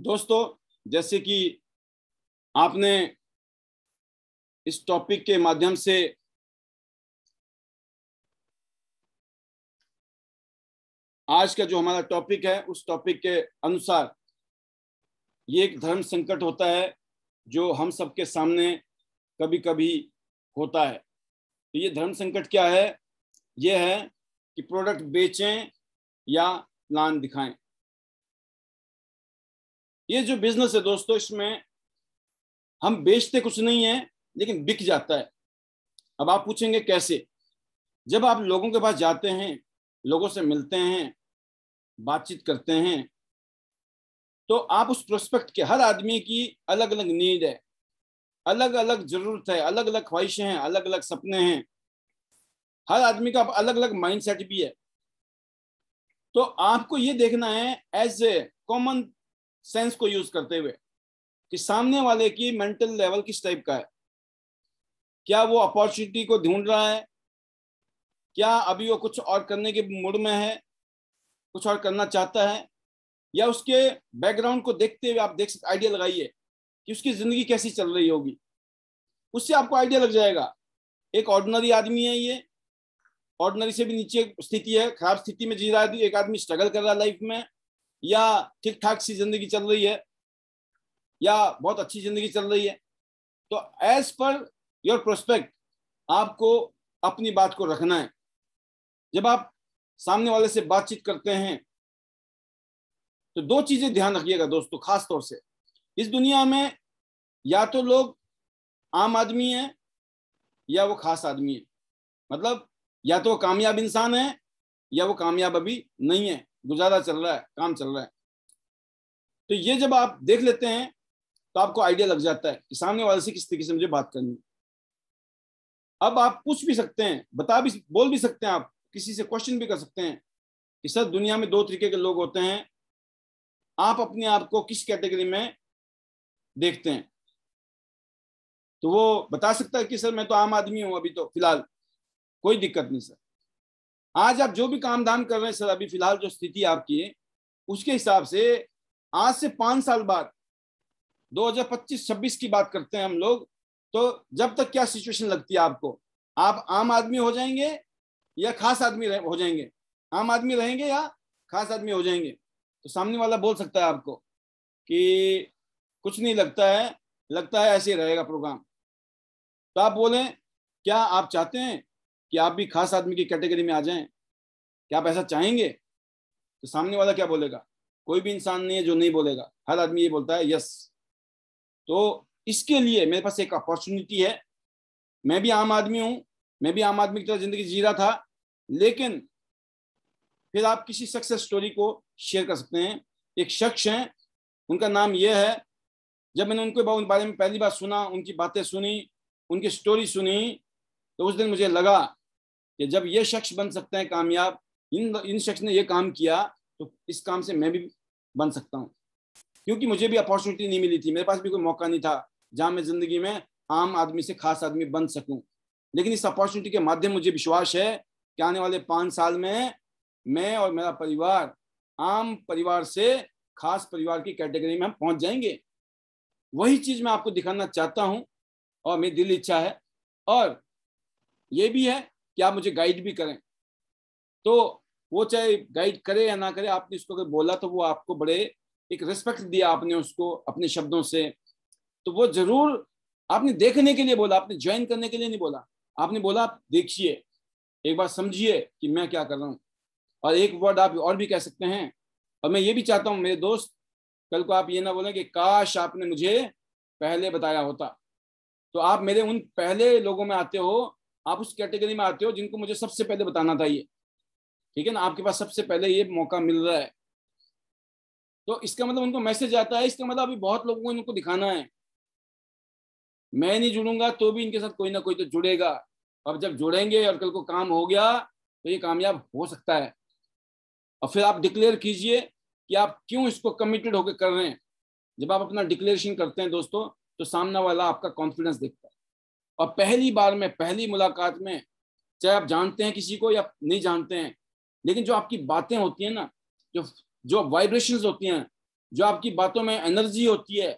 दोस्तों जैसे कि आपने इस टॉपिक के माध्यम से आज का जो हमारा टॉपिक है उस टॉपिक के अनुसार ये एक धर्म संकट होता है जो हम सबके सामने कभी कभी होता है तो ये धर्म संकट क्या है ये है कि प्रोडक्ट बेचें या प्लान दिखाएं ये जो बिजनेस है दोस्तों इसमें हम बेचते कुछ नहीं है लेकिन बिक जाता है अब आप पूछेंगे कैसे जब आप लोगों के पास जाते हैं लोगों से मिलते हैं बातचीत करते हैं तो आप उस प्रोस्पेक्ट के हर आदमी की अलग अलग नीड है अलग अलग जरूरत है अलग अलग ख्वाहिशें हैं अलग अलग सपने हैं हर आदमी का अलग अलग माइंडसेट भी है तो आपको ये देखना है एज ए कॉमन सेंस को यूज करते हुए कि सामने वाले की मेंटल लेवल किस टाइप का है क्या वो अपॉर्चुनिटी को ढूंढ रहा है क्या अभी वो कुछ और करने के मूड में है कुछ और करना चाहता है या उसके बैकग्राउंड को देखते हुए आप देख सकते आइडिया लगाइए कि उसकी जिंदगी कैसी चल रही होगी उससे आपको आइडिया लग जाएगा एक ऑर्डनरी आदमी है ये ऑर्डनरी से भी नीचे स्थिति है खराब स्थिति में जी रहा है तो एक आदमी स्ट्रगल कर रहा है लाइफ में या ठीक ठाक सी जिंदगी चल रही है या बहुत अच्छी जिंदगी चल रही है तो एज पर योर प्रोस्पेक्ट आपको अपनी बात को रखना है जब आप सामने वाले से बातचीत करते हैं तो दो चीजें ध्यान रखिएगा दोस्तों खास तौर से इस दुनिया में या तो लोग आम आदमी हैं या वो खास आदमी है मतलब या तो कामयाब इंसान है या वो कामयाब अभी नहीं है गुजारा चल रहा है काम चल रहा है तो ये जब आप देख लेते हैं तो आपको आइडिया लग जाता है कि सामने वाले से किस तरीके से मुझे बात करनी अब आप पूछ भी सकते हैं बता भी बोल भी सकते हैं आप किसी से क्वेश्चन भी कर सकते हैं कि सर दुनिया में दो तरीके के लोग होते हैं आप अपने आप को किस कैटेगरी में देखते हैं तो वो बता सकता है कि सर मैं तो आम आदमी हूं अभी तो फिलहाल कोई दिक्कत नहीं सर आज आप जो भी काम धाम कर रहे हैं सर अभी फिलहाल जो स्थिति आपकी है उसके हिसाब से आज से पांच साल बाद 2025-26 की बात करते हैं हम लोग तो जब तक क्या सिचुएशन लगती है आपको आप आम आदमी हो जाएंगे या खास आदमी हो जाएंगे आम आदमी रहेंगे या खास आदमी हो जाएंगे तो सामने वाला बोल सकता है आपको कि कुछ नहीं लगता है लगता है ऐसे ही रहेगा प्रोग्राम तो आप बोलें क्या आप चाहते हैं कि आप भी खास आदमी की कैटेगरी में आ जाएं क्या आप ऐसा चाहेंगे तो सामने वाला क्या बोलेगा कोई भी इंसान नहीं है जो नहीं बोलेगा हर आदमी ये बोलता है यस तो इसके लिए मेरे पास एक अपॉर्चुनिटी है मैं भी आम आदमी हूँ मैं भी आम आदमी की तरह जिंदगी जी रहा था लेकिन फिर आप किसी सक्सेस स्टोरी को शेयर कर सकते हैं एक शख्स हैं उनका नाम यह है जब मैंने उनके बारे में पहली बार सुना उनकी बातें सुनी उनकी स्टोरी सुनी तो उस दिन मुझे लगा कि जब ये शख्स बन सकते हैं कामयाब इन इन शख्स ने ये काम किया तो इस काम से मैं भी बन सकता हूँ क्योंकि मुझे भी अपॉर्चुनिटी नहीं मिली थी मेरे पास भी कोई मौका नहीं था जहाँ मैं ज़िंदगी में आम आदमी से खास आदमी बन सकूँ लेकिन इस अपॉर्चुनिटी के माध्यम मुझे विश्वास है कि आने वाले पाँच साल में मैं और मेरा परिवार आम परिवार से खास परिवार की कैटेगरी में हम पहुंच जाएंगे वही चीज़ मैं आपको दिखाना चाहता हूं और मेरी दिल इच्छा है और ये भी है कि आप मुझे गाइड भी करें तो वो चाहे गाइड करे या ना करे आपने उसको अगर बोला तो वो आपको बड़े एक रिस्पेक्ट दिया आपने उसको अपने शब्दों से तो वो जरूर आपने देखने के लिए बोला आपने ज्वाइन करने के लिए नहीं बोला आपने बोला आप देखिए एक बार समझिए कि मैं क्या कर रहा हूँ और एक वर्ड आप और भी कह सकते हैं और मैं ये भी चाहता हूँ मेरे दोस्त कल को आप ये ना बोलें कि काश आपने मुझे पहले बताया होता तो आप मेरे उन पहले लोगों में आते हो आप उस कैटेगरी में आते हो जिनको मुझे सबसे पहले बताना था ये ठीक है ना आपके पास सबसे पहले ये मौका मिल रहा है तो इसका मतलब उनको मैसेज आता है इसका मतलब अभी बहुत लोगों को इनको दिखाना है मैं नहीं जुड़ूंगा तो भी इनके साथ कोई ना कोई तो जुड़ेगा अब जब जुड़ेंगे और कल को काम हो गया तो ये कामयाब हो सकता है और फिर आप डिक्लेयर कीजिए कि आप क्यों इसको कमिटेड होकर कर रहे हैं जब आप अपना डिक्लेरेशन करते हैं दोस्तों तो सामना वाला आपका कॉन्फिडेंस देखता है और पहली बार में पहली मुलाकात में चाहे आप जानते हैं किसी को या नहीं जानते हैं लेकिन जो आपकी बातें होती हैं ना जो जो वाइब्रेशंस होती हैं जो आपकी बातों में एनर्जी होती है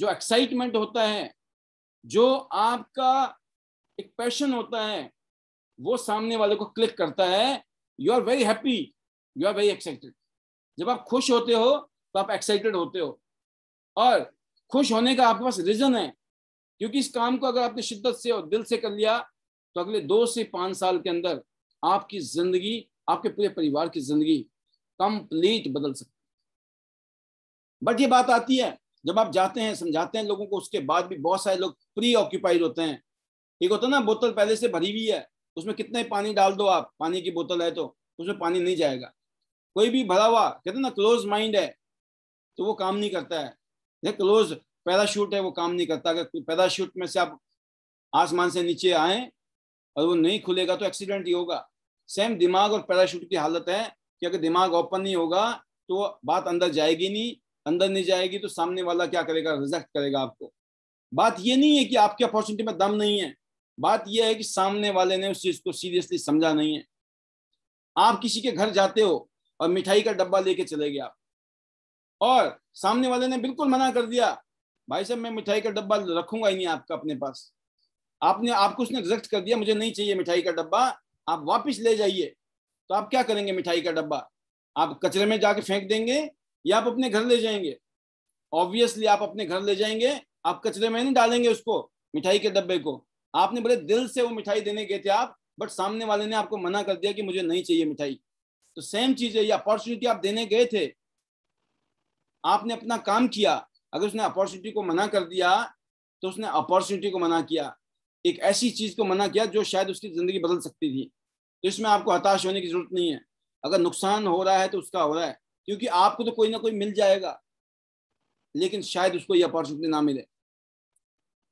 जो एक्साइटमेंट होता है जो आपका एक पैशन होता है वो सामने वाले को क्लिक करता है you are very happy you are very excited जब आप खुश होते हो तो आप एक्साइटेड होते हो और खुश होने का आपके पास रीजन है क्योंकि इस काम को अगर आपने शिद्दत से और दिल से कर लिया तो अगले दो से पांच साल के अंदर आपकी जिंदगी आपके पूरे परिवार की जिंदगी कंप्लीट बदल सकती बट ये बात आती है जब आप जाते हैं समझाते हैं लोगों को उसके बाद भी बहुत सारे लोग प्री ऑक्यूपाइड होते हैं एक होता है ना बोतल पहले से भरी हुई है उसमें कितने पानी डाल दो आप पानी की बोतल है तो उसमें पानी नहीं जाएगा कोई भी भरा हुआ कहते ना क्लोज माइंड है तो वो काम नहीं करता है क्लोज पैराशूट है वो काम नहीं करता अगर पैराशूट में से आप आसमान से नीचे आए और वो नहीं खुलेगा तो एक्सीडेंट ही होगा सेम दिमाग और पैराशूट की हालत है कि अगर दिमाग ओपन नहीं होगा तो बात अंदर जाएगी नहीं अंदर नहीं जाएगी तो सामने वाला क्या करेगा रिजेक्ट करेगा आपको बात ये नहीं है कि आपकी अपॉर्चुनिटी में दम नहीं है बात यह है कि सामने वाले ने उस चीज को सीरियसली समझा नहीं है आप किसी के घर जाते हो और मिठाई का डब्बा लेके चले गए आप और सामने वाले ने बिल्कुल मना कर दिया भाई साहब मैं मिठाई का डब्बा रखूंगा ही नहीं आपका अपने पास आपने आपको उसने रिजेक्ट कर दिया मुझे नहीं चाहिए मिठाई का डब्बा आप वापस ले जाइए तो आप क्या करेंगे मिठाई का डब्बा आप कचरे में जाके फेंक देंगे या आप अपने घर ले जाएंगे ऑब्वियसली आप अपने घर ले जाएंगे आप कचरे में नहीं डालेंगे उसको मिठाई के डब्बे को आपने बड़े दिल से वो मिठाई देने गए थे आप बट सामने वाले ने आपको मना कर दिया कि मुझे नहीं चाहिए मिठाई तो सेम चीज है ये अपॉर्चुनिटी आप देने गए थे आपने अपना काम किया अगर उसने अपॉर्चुनिटी को मना कर दिया तो उसने अपॉर्चुनिटी को मना किया एक ऐसी चीज को मना किया जो शायद उसकी जिंदगी बदल सकती थी तो इसमें आपको हताश होने की जरूरत नहीं है अगर नुकसान हो रहा है तो उसका हो रहा है क्योंकि आपको तो कोई ना कोई मिल जाएगा लेकिन शायद उसको ये अपॉर्चुनिटी ना मिले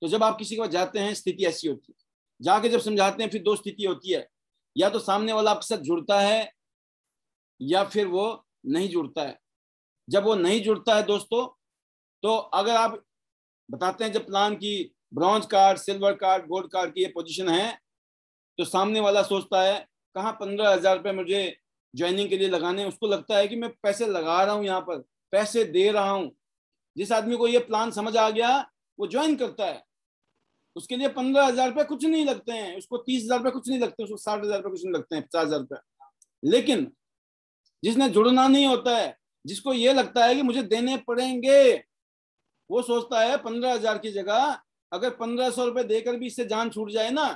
तो जब आप किसी के पास जाते हैं स्थिति ऐसी होती है जाके जब समझाते हैं फिर दो स्थिति होती है या तो सामने वाला आपके साथ जुड़ता है या फिर वो नहीं जुड़ता है जब वो नहीं जुड़ता है दोस्तों तो अगर आप बताते हैं जब प्लान की bronze card silver card gold card की ये पोजीशन है तो सामने वाला सोचता है कहाँ पंद्रह हजार रुपये मुझे ज्वाइनिंग के लिए लगाने उसको लगता है कि मैं पैसे लगा रहा हूँ यहाँ पर पैसे दे रहा हूँ जिस आदमी को ये प्लान समझ आ गया वो ज्वाइन करता है उसके लिए पंद्रह हजार रुपये कुछ नहीं लगते हैं उसको तीस हजार रुपये कुछ नहीं लगते उसको साठ हजार कुछ नहीं लगते हैं पचास हजार लेकिन जिसने जुड़ना नहीं होता है जिसको ये लगता है कि मुझे देने पड़ेंगे वो सोचता है पंद्रह हजार की जगह अगर पंद्रह सौ रुपए देकर भी इससे जान छूट जाए ना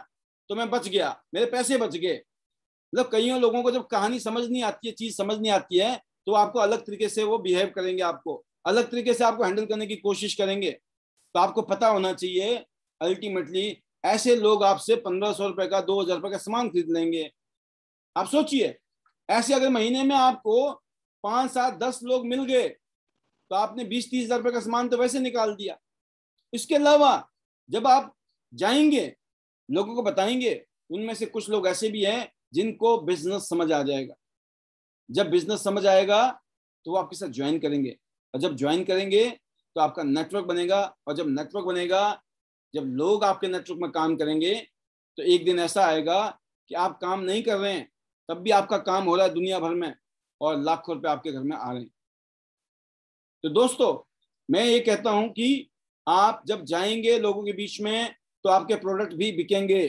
तो मैं बच गया मेरे पैसे बच गए मतलब कईयों लोगों को जब कहानी समझ नहीं आती है चीज समझ नहीं आती है तो आपको अलग तरीके से वो बिहेव करेंगे आपको अलग तरीके से आपको हैंडल करने की कोशिश करेंगे तो आपको पता होना चाहिए अल्टीमेटली ऐसे लोग आपसे पंद्रह सौ रुपए का दो हजार रुपए का सामान खरीद लेंगे आप सोचिए ऐसे अगर महीने में आपको पांच सात दस लोग मिल गए तो आपने बीस तीस हजार रुपये का सामान तो वैसे निकाल दिया इसके अलावा जब आप जाएंगे लोगों को बताएंगे उनमें से कुछ लोग ऐसे भी हैं जिनको बिजनेस समझ आ जाएगा जब बिजनेस समझ आएगा तो वो आपके साथ ज्वाइन करेंगे और जब ज्वाइन करेंगे तो आपका नेटवर्क बनेगा और जब नेटवर्क बनेगा जब लोग आपके नेटवर्क में काम करेंगे तो एक दिन ऐसा आएगा कि आप काम नहीं कर रहे हैं तब भी आपका काम हो रहा है दुनिया भर में और लाखों रुपए आपके घर में आ रहे हैं तो दोस्तों मैं ये कहता हूं कि आप जब जाएंगे लोगों के बीच में तो आपके प्रोडक्ट भी बिकेंगे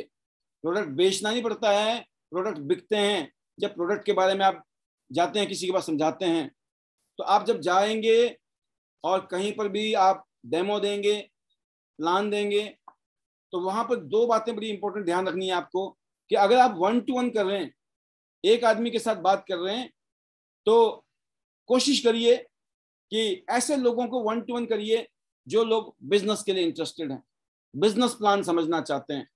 प्रोडक्ट बेचना नहीं पड़ता है प्रोडक्ट बिकते हैं जब प्रोडक्ट के बारे में आप जाते हैं किसी के पास समझाते हैं तो आप जब जाएंगे और कहीं पर भी आप डेमो देंगे प्लान देंगे तो वहां पर दो बातें बड़ी इंपॉर्टेंट ध्यान रखनी है आपको कि अगर आप वन टू वन कर रहे हैं एक आदमी के साथ बात कर रहे हैं तो कोशिश करिए कि ऐसे लोगों को वन टू वन करिए जो लोग बिजनेस के लिए इंटरेस्टेड हैं बिजनेस प्लान समझना चाहते हैं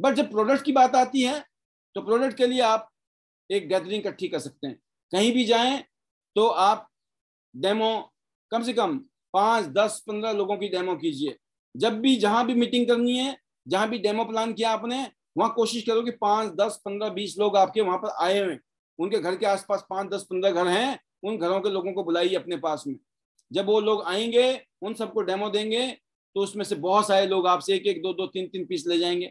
बट जब प्रोडक्ट की बात आती है तो प्रोडक्ट के लिए आप एक गैदरिंग इकट्ठी कर सकते हैं कहीं भी जाएं तो आप डेमो कम से कम पाँच दस पंद्रह लोगों की डेमो कीजिए जब भी जहां भी मीटिंग करनी है जहां भी डेमो प्लान किया आपने वहां कोशिश करो कि पाँच दस पंद्रह बीस लोग आपके वहां पर आए हुए उनके घर के आसपास पाँच दस पंद्रह घर हैं उन घरों के लोगों को बुलाइए अपने पास में जब वो लोग आएंगे उन सबको डेमो देंगे तो उसमें से बहुत सारे लोग आपसे एक एक दो दो तीन तीन पीस ले जाएंगे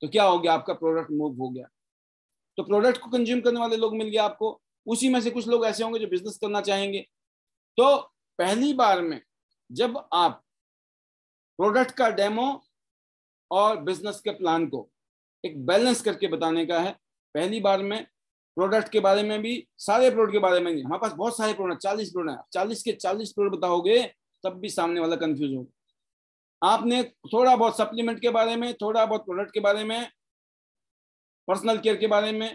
तो क्या हो गया आपका प्रोडक्ट मूव हो गया तो प्रोडक्ट को कंज्यूम करने वाले लोग मिल गया आपको उसी में से कुछ लोग ऐसे होंगे जो बिजनेस करना चाहेंगे तो पहली बार में जब आप प्रोडक्ट का डेमो और बिजनेस के प्लान को एक बैलेंस करके बताने का है पहली बार में प्रोडक्ट के बारे में भी सारे प्रोडक्ट के बारे में नहीं हमारे पास बहुत सारे प्रोडक्ट चालीस प्रोडक्ट चालीस के चालीस प्रोडक्ट बताओगे तब भी सामने वाला कंफ्यूज होगा आपने थोड़ा बहुत सप्लीमेंट के बारे में थोड़ा बहुत प्रोडक्ट के बारे में पर्सनल केयर के बारे में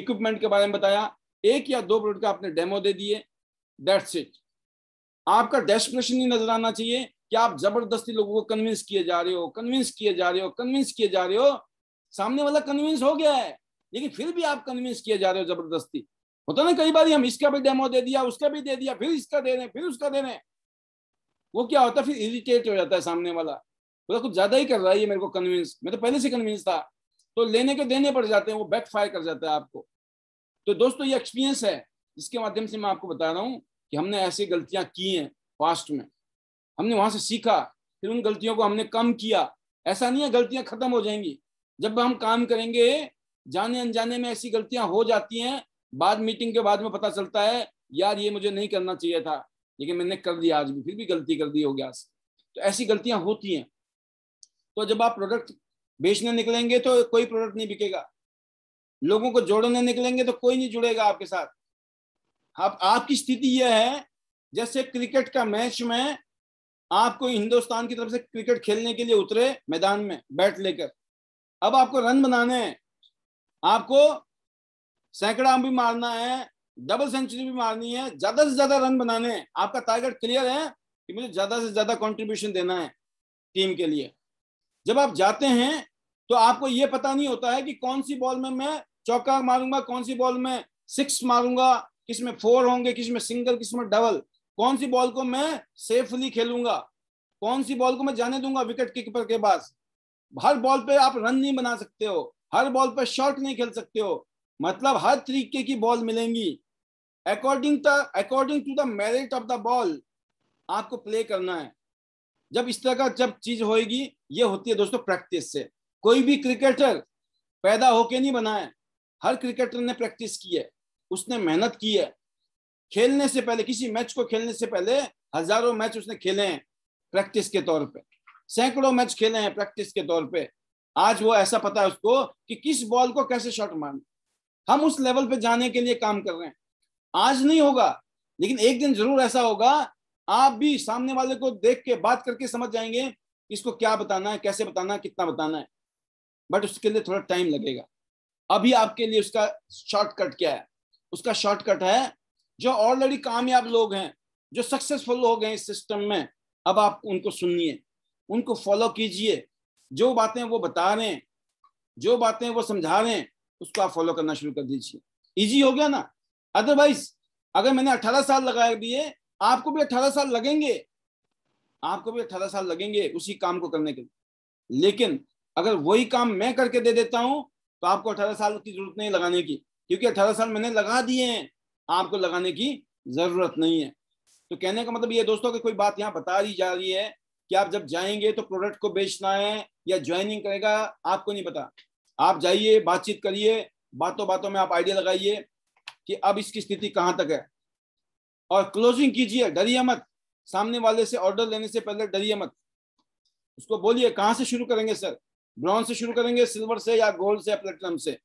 इक्विपमेंट के बारे में बताया एक या दो प्रोडक्ट का आपने डेमो दे दिए दैट्स इट आपका डेस्परेशन ही नजर आना चाहिए कि आप जबरदस्ती लोगों को कन्विंस किए जा रहे हो कन्विंस किए जा रहे हो कन्विंस किए जा रहे हो सामने वाला कन्विंस हो गया है लेकिन फिर भी आप कन्विंस किए जा रहे हो जबरदस्ती होता ना कई बार हम इसका भी डेमो दे दिया उसका भी दे दिया फिर इसका दे रहे फिर उसका दे रहे वो क्या होता है फिर इरिटेट हो जाता है सामने वाला बोला कुछ ज्यादा ही कर रहा है ये मेरे को कन्विंस मैं तो पहले से कन्विंस था तो लेने के देने पड़ जाते हैं वो बैकफायर कर जाता है आपको तो दोस्तों ये एक्सपीरियंस है इसके माध्यम से मैं आपको बता रहा हूँ कि हमने ऐसी गलतियां की हैं पास्ट में हमने वहां से सीखा फिर उन गलतियों को हमने कम किया ऐसा नहीं है गलतियां खत्म हो जाएंगी जब हम काम करेंगे जाने अनजाने में ऐसी गलतियां हो जाती हैं बाद मीटिंग के बाद में पता चलता है यार ये मुझे नहीं करना चाहिए था लेकिन मैंने कर दिया आज भी फिर भी गलती कर दी हो गया तो ऐसी गलतियां होती हैं तो जब आप प्रोडक्ट बेचने निकलेंगे तो कोई प्रोडक्ट नहीं बिकेगा लोगों को जोड़ने निकलेंगे तो कोई नहीं जुड़ेगा आपके साथ आप आपकी स्थिति यह है जैसे क्रिकेट का मैच में आपको हिंदुस्तान की तरफ से क्रिकेट खेलने के लिए उतरे मैदान में बैट लेकर अब आपको रन बनाने हैं आपको सैकड़ा भी मारना है डबल सेंचुरी भी मारनी है ज्यादा से ज्यादा रन बनाने हैं आपका टारगेट क्लियर है कि मुझे ज्यादा से ज्यादा कंट्रीब्यूशन देना है टीम के लिए जब आप जाते हैं तो आपको यह पता नहीं होता है कि कौन सी बॉल में मैं चौका मारूंगा कौन सी बॉल में सिक्स मारूंगा किस में फोर होंगे किस में सिंगल किस में डबल कौन सी बॉल को मैं सेफली खेलूंगा कौन सी बॉल को मैं जाने दूंगा विकेट कीपर के पास हर बॉल पे आप रन नहीं बना सकते हो हर बॉल पर शॉर्ट नहीं खेल सकते हो मतलब हर तरीके की बॉल मिलेंगी according according to the merit of the ball आपको प्ले करना है जब इस तरह का जब चीज होएगी ये होती है दोस्तों प्रैक्टिस से कोई भी क्रिकेटर पैदा होके नहीं बना है हर क्रिकेटर ने प्रैक्टिस की है उसने मेहनत की है खेलने से पहले किसी मैच को खेलने से पहले हजारों मैच उसने खेले हैं प्रैक्टिस के तौर पे सैकड़ों मैच खेले हैं प्रैक्टिस के तौर पे आज वो ऐसा पता है उसको कि किस बॉल को कैसे शॉट मारना हम उस लेवल पे जाने के लिए काम कर रहे हैं आज नहीं होगा लेकिन एक दिन जरूर ऐसा होगा आप भी सामने वाले को देख के बात करके समझ जाएंगे इसको क्या बताना है कैसे बताना है कितना बताना है बट उसके लिए थोड़ा टाइम लगेगा अभी आपके लिए उसका शॉर्टकट क्या है उसका शॉर्टकट है जो ऑलरेडी कामयाब लोग हैं जो सक्सेसफुल लोग हैं इस सिस्टम में अब आप उनको सुनिए उनको फॉलो कीजिए जो बातें वो बता रहे हैं जो बातें वो समझा रहे हैं उसको आप फॉलो करना शुरू कर दीजिए इजी हो गया ना अदरवाइज अगर मैंने 18 साल लगा दिए आपको भी 18 साल लगेंगे आपको भी 18 साल लगेंगे उसी काम को करने के लिए लेकिन अगर वही काम मैं करके दे देता हूं तो आपको 18 साल की जरूरत नहीं लगाने की क्योंकि 18 साल मैंने लगा दिए हैं आपको लगाने की जरूरत नहीं है तो कहने का मतलब ये दोस्तों कि कोई बात यहाँ बता दी जा रही है कि आप जब जाएंगे तो प्रोडक्ट को बेचना है या ज्वाइनिंग करेगा आपको नहीं पता आप जाइए बातचीत करिए बातों बातों में आप आइडिया लगाइए कि अब इसकी स्थिति कहाँ तक है और क्लोजिंग कीजिए डरिए मत सामने वाले से ऑर्डर लेने से पहले डरिए मत उसको बोलिए कहां से शुरू करेंगे सर ब्रॉन्ज से शुरू करेंगे सिल्वर से या गोल्ड से या प्लेटिनम से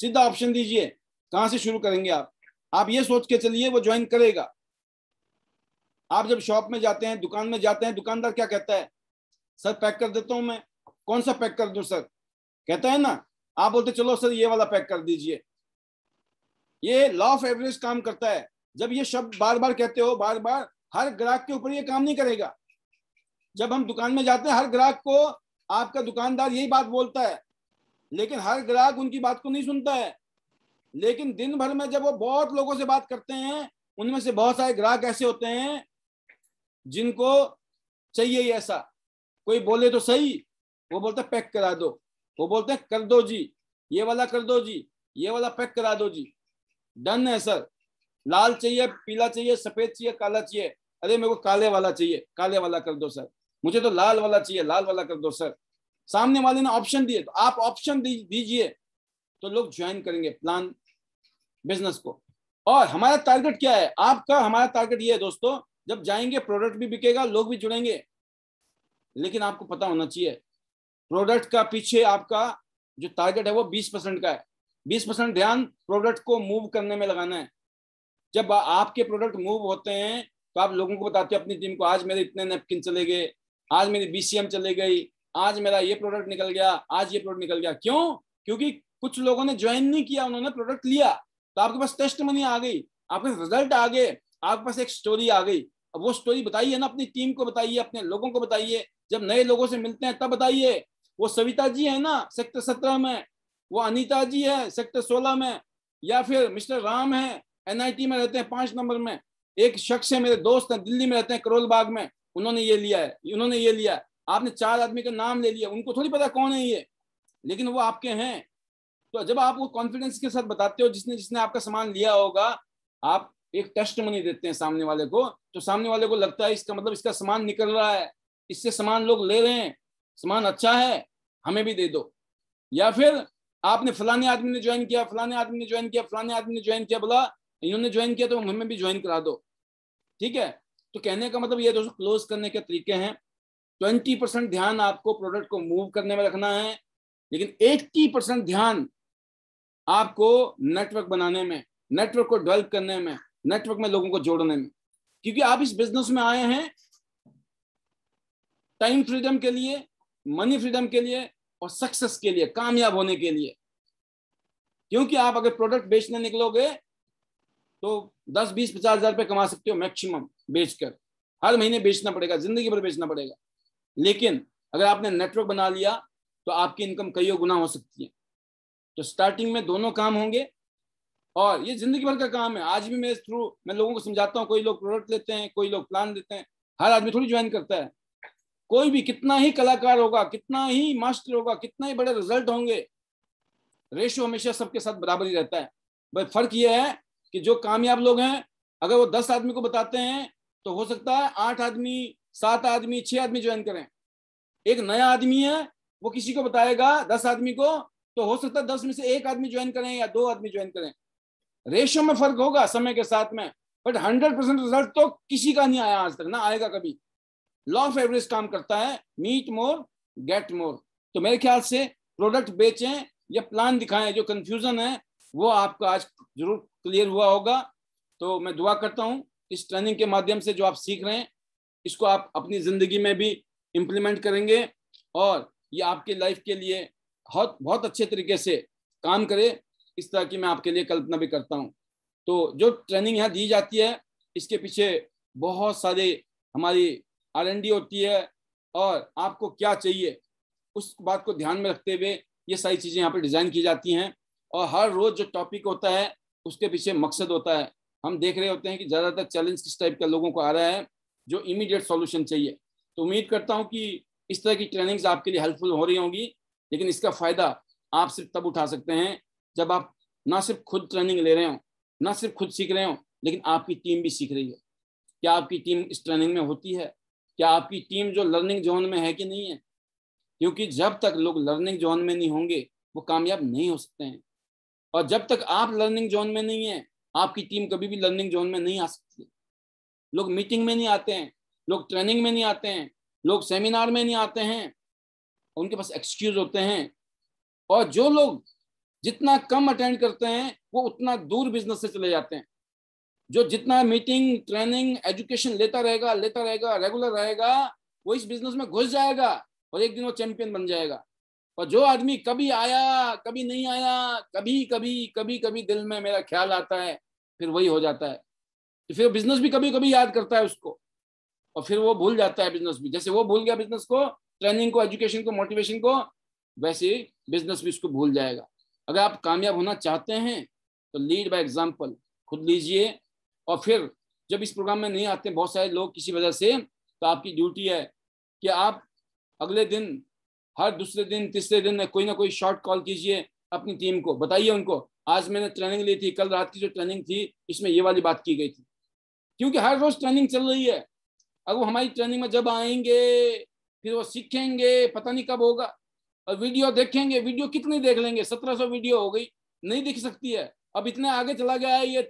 सीधा ऑप्शन दीजिए कहां से शुरू करेंगे आप आप ये सोच के चलिए वो ज्वाइन करेगा आप जब शॉप में जाते हैं दुकान में जाते हैं दुकानदार क्या कहता है सर पैक कर देता हूँ मैं कौन सा पैक कर दू सर कहता है ना आप बोलते चलो सर ये वाला पैक कर दीजिए ये लॉ ऑफ एवरेज काम करता है जब ये शब्द बार बार कहते हो बार बार हर ग्राहक के ऊपर ये काम नहीं करेगा जब हम दुकान में जाते हैं हर ग्राहक को आपका दुकानदार यही बात बोलता है लेकिन हर ग्राहक उनकी बात को नहीं सुनता है लेकिन दिन भर में जब वो बहुत लोगों से बात करते हैं उनमें से बहुत सारे ग्राहक ऐसे होते हैं जिनको चाहिए ऐसा कोई बोले तो सही वो बोलते पैक करा दो वो बोलते हैं कर दो जी ये वाला कर दो जी ये वाला पैक करा दो जी डन है सर लाल चाहिए पीला चाहिए सफेद चाहिए काला चाहिए अरे मेरे को काले वाला चाहिए काले वाला कर दो सर मुझे तो लाल वाला चाहिए लाल वाला कर दो सर सामने वाले ने ऑप्शन दिए तो आप ऑप्शन दीजिए तो लोग ज्वाइन करेंगे प्लान बिजनेस को और हमारा टारगेट क्या है आपका हमारा टारगेट ये है दोस्तों जब जाएंगे प्रोडक्ट भी बिकेगा लोग भी जुड़ेंगे लेकिन आपको पता होना चाहिए प्रोडक्ट का पीछे आपका जो टारगेट है वो बीस परसेंट का है बीस परसेंट ध्यान प्रोडक्ट को मूव करने में लगाना है जब आपके प्रोडक्ट मूव होते हैं तो आप लोगों को बताते हैं अपनी टीम को आज मेरे इतने नेपकिन चले गए आज मेरी बी चले गई आज मेरा ये प्रोडक्ट निकल गया आज ये प्रोडक्ट निकल गया क्यों क्योंकि कुछ लोगों ने ज्वाइन नहीं किया उन्होंने प्रोडक्ट लिया तो आपके पास टेस्ट मनी आ गई आपके रिजल्ट आ गए आपके पास एक स्टोरी आ गई अब वो स्टोरी बताइए ना अपनी टीम को बताइए अपने लोगों को बताइए जब नए लोगों से मिलते हैं तब बताइए वो सविता जी है ना सेक्टर सत्रह में वो अनिता जी है सेक्टर सोलह में या फिर मिस्टर राम है एनआईटी में रहते हैं पांच नंबर में एक शख्स है मेरे दोस्त हैं दिल्ली में रहते हैं करोल बाग में उन्होंने ये लिया है उन्होंने ये लिया आपने चार आदमी का नाम ले लिया उनको थोड़ी पता कौन है ये लेकिन वो आपके हैं तो जब आप वो कॉन्फिडेंस के साथ बताते हो जिसने जिसने आपका सामान लिया होगा आप एक टेस्ट मनी देते हैं सामने वाले को तो सामने वाले को लगता है इसका मतलब इसका सामान निकल रहा है इससे सामान लोग ले रहे हैं सामान अच्छा है हमें भी दे दो या फिर आपने फलाने आदमी ने ज्वाइन किया फलाने आदमी ने ज्वाइन किया फलाने आदमी ने ज्वाइन किया बोला इन्होंने ज्वाइन किया तो हमें भी ज्वाइन करा दो ठीक है तो कहने का मतलब ये दोस्तों क्लोज करने के तरीके हैं ट्वेंटी परसेंट ध्यान आपको प्रोडक्ट को मूव करने में रखना है लेकिन एट्टी परसेंट ध्यान आपको नेटवर्क बनाने में नेटवर्क को डेवलप करने में नेटवर्क में लोगों को जोड़ने में क्योंकि आप इस बिजनेस में आए हैं टाइम फ्रीडम के लिए मनी फ्रीडम के लिए और सक्सेस के लिए कामयाब होने के लिए क्योंकि आप अगर प्रोडक्ट बेचने निकलोगे तो 10 बीस पचास हजार रुपये कमा सकते हो मैक्सिमम बेचकर हर महीने बेचना पड़ेगा जिंदगी भर बेचना पड़ेगा लेकिन अगर आपने नेटवर्क बना लिया तो आपकी इनकम कई गुना हो सकती है तो स्टार्टिंग में दोनों काम होंगे और ये जिंदगी भर का काम है आज भी मैं थ्रू मैं लोगों को समझाता हूँ कोई लोग प्रोडक्ट लेते हैं कोई लोग प्लान देते हैं हर आदमी थोड़ी ज्वाइन करता है कोई भी कितना ही कलाकार होगा कितना ही मास्टर होगा कितना ही बड़े रिजल्ट होंगे रेशो हमेशा सबके साथ बराबर ही रहता है भाई फर्क यह है कि जो कामयाब लोग हैं अगर वो दस आदमी को बताते हैं तो हो सकता है आठ आदमी सात आदमी छह आदमी ज्वाइन करें एक नया आदमी है वो किसी को बताएगा दस आदमी को तो हो सकता है दस में से एक आदमी ज्वाइन करें या दो आदमी ज्वाइन करें रेशियो में फर्क होगा समय के साथ में बट हंड्रेड परसेंट रिजल्ट तो किसी का नहीं आया आज तक ना आएगा कभी लॉ ऑफ एवरेज काम करता है मीट मोर गेट मोर तो मेरे ख्याल से प्रोडक्ट बेचें या प्लान दिखाएं जो कंफ्यूजन है वो आपका आज जरूर क्लियर हुआ होगा तो मैं दुआ करता हूँ इस ट्रेनिंग के माध्यम से जो आप सीख रहे हैं इसको आप अपनी ज़िंदगी में भी इम्प्लीमेंट करेंगे और ये आपके लाइफ के लिए बहुत बहुत अच्छे तरीके से काम करे इस तरह की मैं आपके लिए कल्पना भी करता हूँ तो जो ट्रेनिंग यहाँ दी जाती है इसके पीछे बहुत सारे हमारी आर होती है और आपको क्या चाहिए उस बात को ध्यान में रखते हुए ये सारी चीज़ें यहाँ पर डिज़ाइन की जाती हैं और हर रोज़ जो टॉपिक होता है उसके पीछे मकसद होता है हम देख रहे होते हैं कि ज़्यादातर चैलेंज किस टाइप का लोगों को आ रहा है जो इमीडिएट सॉल्यूशन चाहिए तो उम्मीद करता हूँ कि इस तरह की ट्रेनिंग्स आपके लिए हेल्पफुल हो रही होंगी लेकिन इसका फ़ायदा आप सिर्फ तब उठा सकते हैं जब आप ना सिर्फ खुद ट्रेनिंग ले रहे हो ना सिर्फ खुद सीख रहे हो लेकिन आपकी टीम भी सीख रही है क्या आपकी टीम इस ट्रेनिंग में होती है क्या आपकी टीम जो लर्निंग जोन में है कि नहीं है क्योंकि जब तक लोग लर्निंग जोन में नहीं होंगे वो कामयाब नहीं हो सकते हैं और जब तक आप लर्निंग जोन में नहीं है आपकी टीम कभी भी लर्निंग जोन में नहीं आ सकती लोग मीटिंग में नहीं आते हैं लोग ट्रेनिंग में नहीं आते हैं लोग सेमिनार में नहीं आते हैं उनके पास एक्सक्यूज होते हैं और जो लोग जितना कम अटेंड करते हैं वो उतना दूर बिजनेस से चले जाते हैं जो जितना मीटिंग ट्रेनिंग एजुकेशन लेता रहेगा लेता रहेगा रेगुलर रहेगा वो इस बिजनेस में घुस जाएगा और एक दिन वो चैंपियन बन जाएगा और जो आदमी कभी आया कभी नहीं आया कभी कभी कभी कभी दिल में मेरा ख्याल आता है फिर वही हो जाता है तो फिर बिजनेस भी कभी कभी याद करता है उसको और फिर वो भूल जाता है बिजनेस भी जैसे वो भूल गया बिजनेस को ट्रेनिंग को एजुकेशन को मोटिवेशन को वैसे बिजनेस भी उसको भूल जाएगा अगर आप कामयाब होना चाहते हैं तो लीड बाय एग्जाम्पल खुद लीजिए और फिर जब इस प्रोग्राम में नहीं आते बहुत सारे लोग किसी वजह से तो आपकी ड्यूटी है कि आप अगले दिन हर दूसरे दिन तीसरे दिन में कोई ना कोई शॉर्ट कॉल कीजिए अपनी टीम को बताइए उनको आज मैंने ट्रेनिंग ली थी कल रात की जो ट्रेनिंग थी इसमें ये वाली बात की गई थी क्योंकि हर रोज ट्रेनिंग चल रही है अब वो हमारी ट्रेनिंग में जब आएंगे फिर वो सीखेंगे पता नहीं कब होगा और वीडियो देखेंगे वीडियो कितनी देख लेंगे सत्रह सौ वीडियो हो गई नहीं दिख सकती है अब इतने आगे चला गया है ये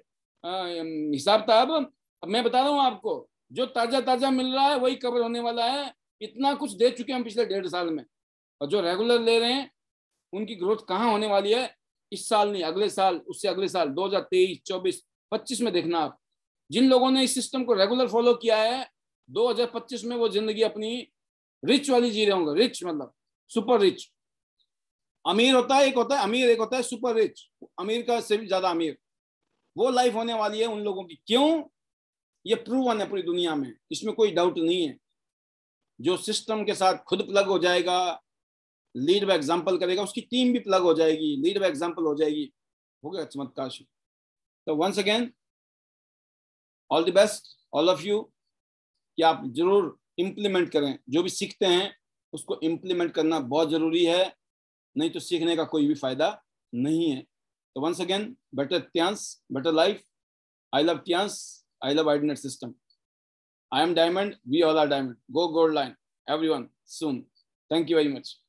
हिसाब ताब अब मैं बता रहा हूँ आपको जो ताजा ताजा मिल रहा है वही कवर होने वाला है इतना कुछ दे चुके हैं पिछले डेढ़ साल में और जो रेगुलर ले रहे हैं उनकी ग्रोथ कहाँ होने वाली है इस साल नहीं अगले साल उससे अगले साल दो हजार तेईस चौबीस पच्चीस में देखना आप जिन लोगों ने इस सिस्टम को रेगुलर फॉलो किया है पच्चीस में वो जिंदगी अपनी रिच वाली जी रहे होंगे रिच मतलब सुपर रिच अमीर होता है एक होता है अमीर एक होता है सुपर रिच अमीर का से भी ज्यादा अमीर वो लाइफ होने वाली है उन लोगों की क्यों ये प्रूव है पूरी दुनिया में इसमें कोई डाउट नहीं है जो सिस्टम के साथ खुद प्लग हो जाएगा लीड बाय एग्जाम्पल करेगा उसकी टीम भी प्लग हो जाएगी लीड बाय एग्जाम्पल हो जाएगी हो गया चमत्कार तो once again all the best all of you कि आप जरूर इम्प्लीमेंट करें जो भी सीखते हैं उसको इम्प्लीमेंट करना बहुत ज़रूरी है नहीं तो सीखने का कोई भी फायदा नहीं है तो वंस अगेन बेटर त्यांस बेटर लाइफ आई लव त्यांस आई लव आइडनेट system I am diamond we all are diamond go gold line everyone soon thank you very much